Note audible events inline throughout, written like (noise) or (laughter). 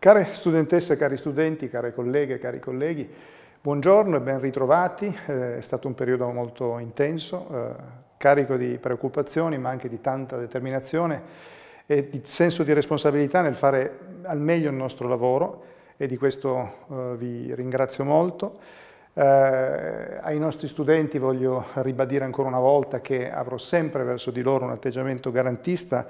Care studentesse, cari studenti, care colleghe, cari colleghi, buongiorno e ben ritrovati. Eh, è stato un periodo molto intenso, eh, carico di preoccupazioni ma anche di tanta determinazione e di senso di responsabilità nel fare al meglio il nostro lavoro e di questo eh, vi ringrazio molto. ai nostri studenti voglio ribadire ancora una volta che avrò sempre verso di loro un atteggiamento garantista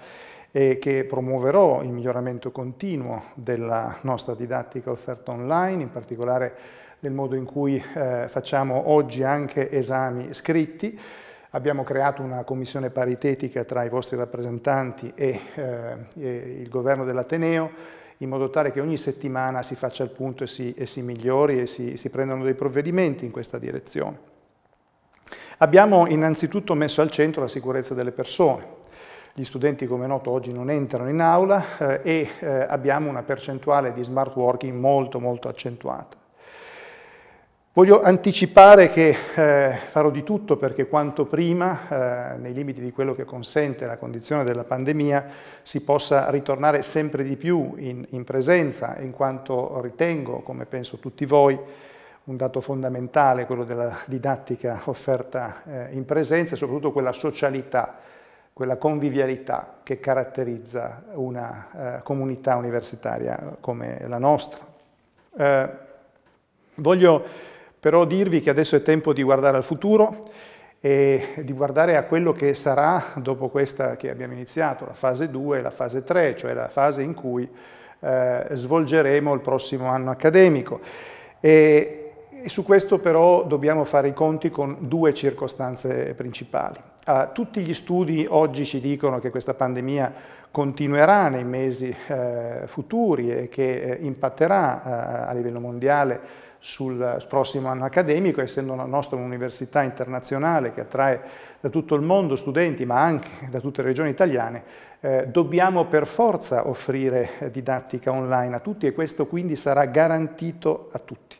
e che promuoverò il miglioramento continuo della nostra didattica offerta online, in particolare del modo in cui eh, facciamo oggi anche esami scritti. Abbiamo creato una commissione paritetica tra i vostri rappresentanti e, eh, e il governo dell'Ateneo in modo tale che ogni settimana si faccia il punto e si, e si migliori e si, si prendano dei provvedimenti in questa direzione. Abbiamo innanzitutto messo al centro la sicurezza delle persone, gli studenti, come noto, oggi non entrano in aula eh, e eh, abbiamo una percentuale di smart working molto, molto accentuata. Voglio anticipare che eh, farò di tutto perché quanto prima, eh, nei limiti di quello che consente la condizione della pandemia, si possa ritornare sempre di più in, in presenza, in quanto ritengo, come penso tutti voi, un dato fondamentale quello della didattica offerta eh, in presenza e soprattutto quella socialità quella convivialità che caratterizza una eh, comunità universitaria come la nostra. Eh, voglio però dirvi che adesso è tempo di guardare al futuro e di guardare a quello che sarà dopo questa che abbiamo iniziato, la fase 2 e la fase 3, cioè la fase in cui eh, svolgeremo il prossimo anno accademico. E, e su questo però dobbiamo fare i conti con due circostanze principali. Uh, tutti gli studi oggi ci dicono che questa pandemia continuerà nei mesi uh, futuri e che uh, impatterà eh, a livello mondiale sul prossimo anno accademico, essendo la nostra un'università internazionale che attrae da tutto il mondo studenti, ma anche da tutte le regioni italiane, eh, dobbiamo per forza offrire didattica online a tutti e questo quindi sarà garantito a tutti.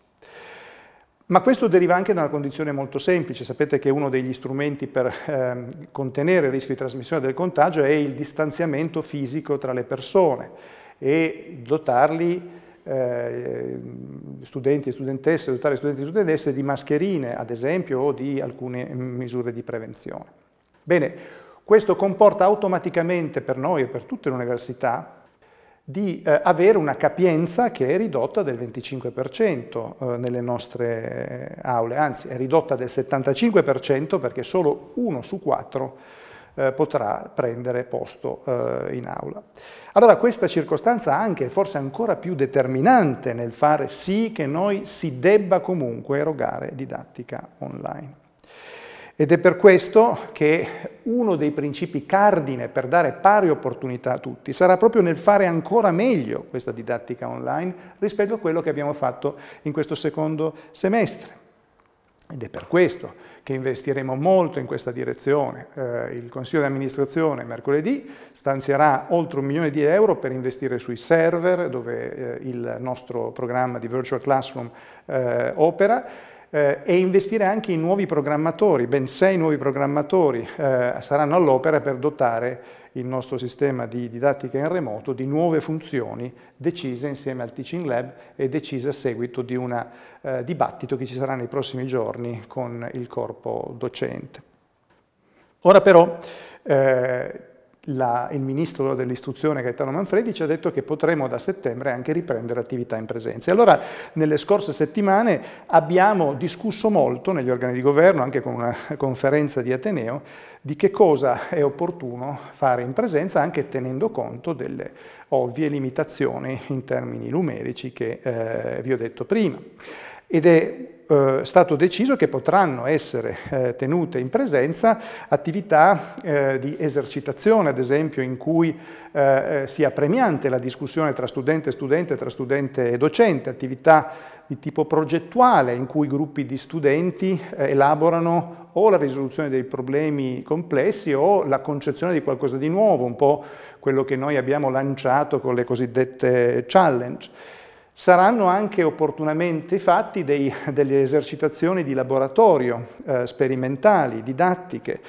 Ma questo deriva anche da una condizione molto semplice, sapete che uno degli strumenti per eh, contenere il rischio di trasmissione del contagio è il distanziamento fisico tra le persone e dotarli eh, studenti e studentesse, dotare studenti e studentesse di mascherine, ad esempio, o di alcune misure di prevenzione. Bene, questo comporta automaticamente per noi e per tutte le università di eh, avere una capienza che è ridotta del 25% eh, nelle nostre eh, aule, anzi è ridotta del 75% perché solo uno su quattro eh, potrà prendere posto eh, in aula. Allora questa circostanza anche, forse ancora più determinante nel fare sì che noi si debba comunque erogare didattica online. Ed è per questo che uno dei principi cardine per dare pari opportunità a tutti sarà proprio nel fare ancora meglio questa didattica online rispetto a quello che abbiamo fatto in questo secondo semestre. Ed è per questo che investiremo molto in questa direzione. Eh, il Consiglio di amministrazione mercoledì stanzierà oltre un milione di euro per investire sui server dove eh, il nostro programma di Virtual Classroom eh, opera eh, e investire anche in nuovi programmatori, ben sei nuovi programmatori eh, saranno all'opera per dotare il nostro sistema di didattica in remoto di nuove funzioni decise insieme al Teaching Lab e decise a seguito di un eh, dibattito che ci sarà nei prossimi giorni con il corpo docente. Ora però eh, la, il ministro dell'istruzione Gaetano Manfredi ci ha detto che potremo da settembre anche riprendere attività in presenza. E allora nelle scorse settimane abbiamo discusso molto negli organi di governo, anche con una (laughs) conferenza di Ateneo, di che cosa è opportuno fare in presenza anche tenendo conto delle ovvie limitazioni in termini numerici che eh, vi ho detto prima. Ed è eh, stato deciso che potranno essere eh, tenute in presenza attività eh, di esercitazione, ad esempio in cui eh, eh, sia premiante la discussione tra studente e studente, tra studente e docente, attività di tipo progettuale in cui gruppi di studenti eh, elaborano o la risoluzione dei problemi complessi o la concezione di qualcosa di nuovo, un po' quello che noi abbiamo lanciato con le cosiddette challenge. Saranno anche opportunamente fatti dei, (laughs) delle esercitazioni di laboratorio, eh, sperimentali, didattiche.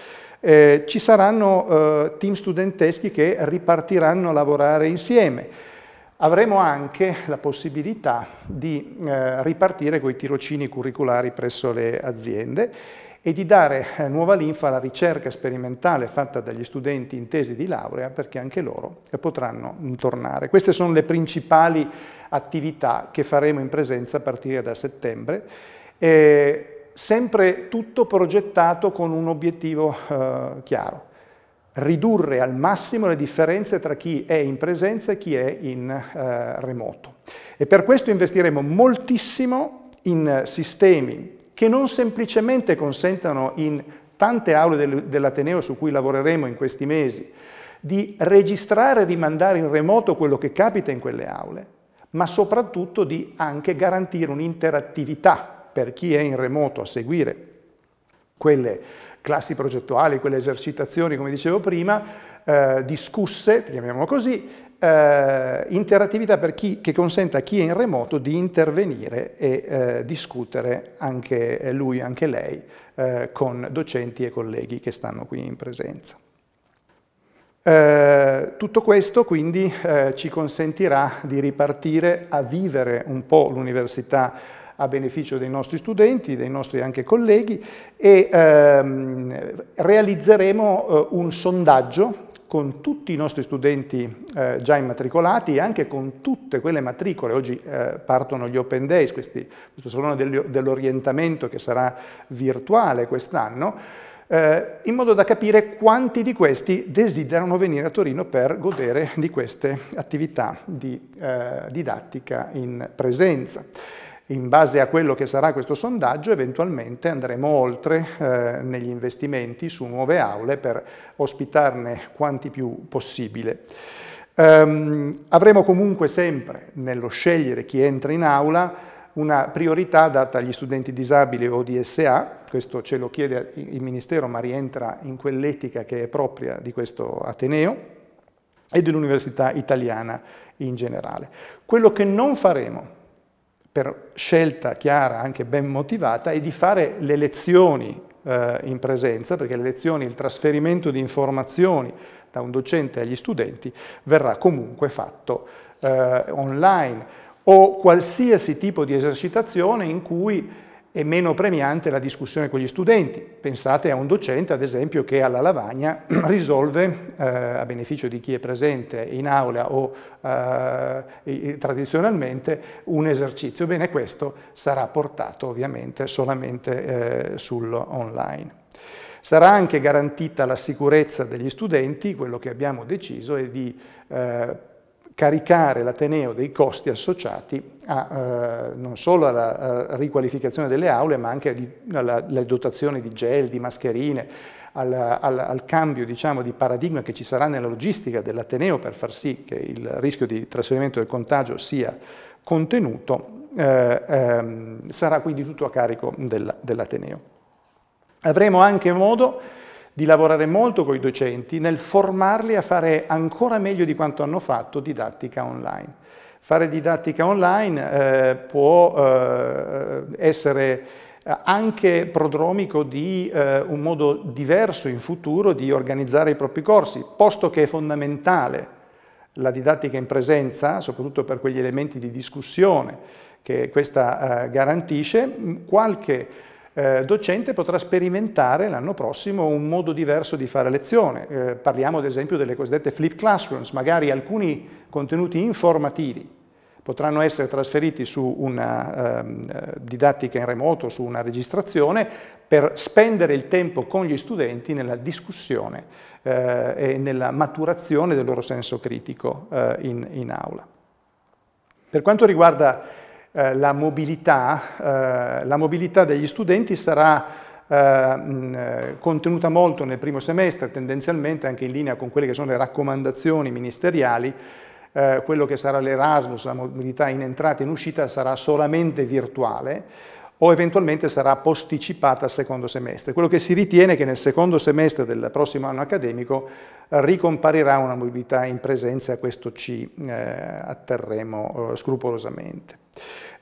Eh, ci saranno eh, team studenteschi che ripartiranno a lavorare insieme. Avremo anche la possibilità di eh, ripartire con i tirocini curriculari presso le aziende e di dare eh, nuova linfa alla ricerca sperimentale fatta dagli studenti in tesi di laurea perché anche loro eh, potranno tornare. Queste sono le principali attività che faremo in presenza a partire da settembre. Eh, sempre tutto progettato con un obiettivo eh, chiaro, ridurre al massimo le differenze tra chi è in presenza e chi è in eh, remoto. E per questo investiremo moltissimo in eh, sistemi che non semplicemente consentano in tante aule dell'Ateneo su cui lavoreremo in questi mesi, di registrare e rimandare in remoto quello che capita in quelle aule, ma soprattutto di anche garantire un'interattività per chi è in remoto a seguire quelle classi progettuali, quelle esercitazioni, come dicevo prima, eh, discusse, chiamiamolo così, eh, interattività chi, che consenta a chi è in remoto di intervenire e eh, discutere anche eh, lui, anche lei, eh, con docenti e colleghi che stanno qui in presenza. Eh, tutto questo quindi eh, ci consentirà di ripartire a vivere un po' l'università a beneficio dei nostri studenti, dei nostri anche colleghi e ehm, realizzeremo un sondaggio con tutti i nostri studenti eh, già immatricolati e anche con tutte quelle matricole. Oggi eh, partono gli Open Days, questi, questo salone dell'orientamento che sarà virtuale quest'anno, eh, in modo da capire quanti di questi desiderano venire a Torino per godere di queste attività di eh, didattica in presenza in base a quello che sarà questo sondaggio eventualmente andremo oltre eh, negli investimenti su nuove aule per ospitarne quanti più possibile. Um, avremo comunque sempre nello scegliere chi entra in aula una priorità data agli studenti disabili o DSA, questo ce lo chiede il Ministero ma rientra in quell'etica che è propria di questo Ateneo e dell'Università Italiana in generale. Quello che non faremo per scelta chiara, anche ben motivata, è di fare le lezioni eh, in presenza, perché le lezioni, il trasferimento di informazioni da un docente agli studenti verrà comunque fatto eh, online o qualsiasi tipo di esercitazione in cui è meno premiante la discussione con gli studenti. Pensate a un docente, ad esempio, che alla lavagna (clears throat) risolve, eh, a beneficio di chi è presente in aula o eh, tradizionalmente, un esercizio. Bene, questo sarà portato ovviamente solamente eh, sull'online. Sarà anche garantita la sicurezza degli studenti, quello che abbiamo deciso è di eh, caricare l'Ateneo dei costi associati a, eh, non solo alla eh, riqualificazione delle aule, ma anche alla, alla dotazione di gel, di mascherine, alla, alla, al, cambio diciamo, di paradigma che ci sarà nella logistica dell'Ateneo per far sì che il rischio di trasferimento del contagio sia contenuto, eh, ehm, sarà quindi tutto a carico dell'Ateneo. Avremo anche modo di lavorare molto con i docenti nel formarli a fare ancora meglio di quanto hanno fatto didattica online. Fare didattica online eh, può eh, essere eh, anche prodromico di eh, un modo diverso in futuro di organizzare i propri corsi, posto che è fondamentale la didattica in presenza, soprattutto per quegli elementi di discussione che questa eh, garantisce, qualche eh, docente potrà sperimentare l'anno prossimo un modo diverso di fare lezione. Eh, parliamo ad esempio delle cosiddette flip classrooms, magari alcuni contenuti informativi potranno essere trasferiti su una ehm, eh, didattica in remoto, su una registrazione, per spendere il tempo con gli studenti nella discussione eh, e nella maturazione del loro senso critico eh, in, in aula. Per quanto riguarda eh, la, mobilità, eh, la, mobilità, degli studenti sarà eh, eh, contenuta molto nel primo semestre, tendenzialmente anche in linea con quelle che sono le raccomandazioni ministeriali, quello che sarà l'Erasmus, la mobilità in entrata e in uscita sarà solamente virtuale, o eventualmente sarà posticipata al secondo semestre. Quello che si ritiene è che nel secondo semestre del prossimo anno accademico ricomparirà una mobilità in presenza, e a questo ci eh, atterremo eh, scrupolosamente.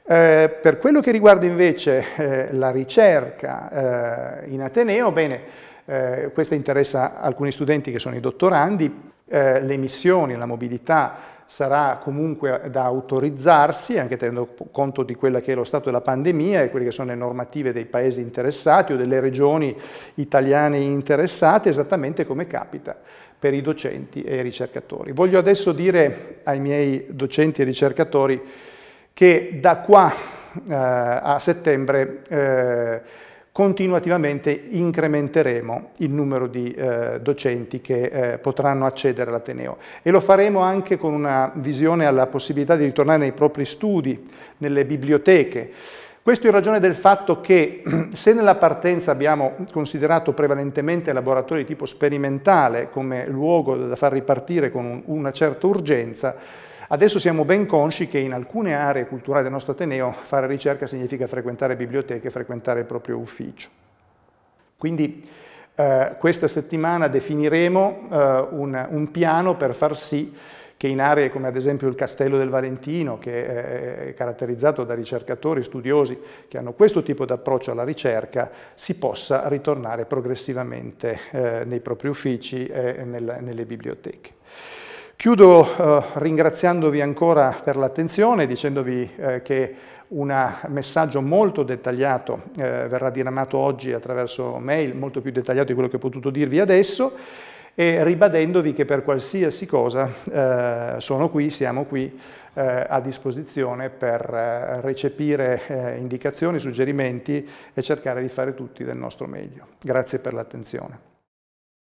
Eh, per quello che riguarda invece eh, la ricerca eh, in Ateneo, bene, eh, questa interessa alcuni studenti che sono i dottorandi, le missioni, la mobilità, sarà comunque da autorizzarsi, anche tenendo conto di quella che è lo stato della pandemia e quelle che sono le normative dei paesi interessati o delle regioni italiane interessate, esattamente come capita per i docenti e i ricercatori. Voglio adesso dire ai miei docenti e ricercatori che da qua eh, a settembre eh, continuativamente incrementeremo il numero di eh, docenti che eh, potranno accedere all'Ateneo e lo faremo anche con una visione alla possibilità di ritornare nei propri studi, nelle biblioteche. Questo in ragione del fatto che (clears throat) se nella partenza abbiamo considerato prevalentemente laboratori di tipo sperimentale come luogo da far ripartire con una certa urgenza, Adesso siamo ben consci che in alcune aree culturali del nostro Ateneo fare ricerca significa frequentare biblioteche, frequentare il proprio ufficio. Quindi eh, questa settimana definiremo eh, un, un piano per far sì che in aree come ad esempio il Castello del Valentino, che è caratterizzato da ricercatori, studiosi che hanno questo tipo di approccio alla ricerca, si possa ritornare progressivamente eh, nei propri uffici e nel, nelle biblioteche. Chiudo eh, ringraziandovi ancora per l'attenzione, dicendovi eh, che un messaggio molto dettagliato eh, verrà diramato oggi attraverso mail, molto più dettagliato di quello che ho potuto dirvi adesso, e ribadendovi che per qualsiasi cosa eh, sono qui, siamo qui eh, a disposizione per eh, recepire indicazioni, suggerimenti e cercare di fare tutti del nostro meglio. Grazie per l'attenzione.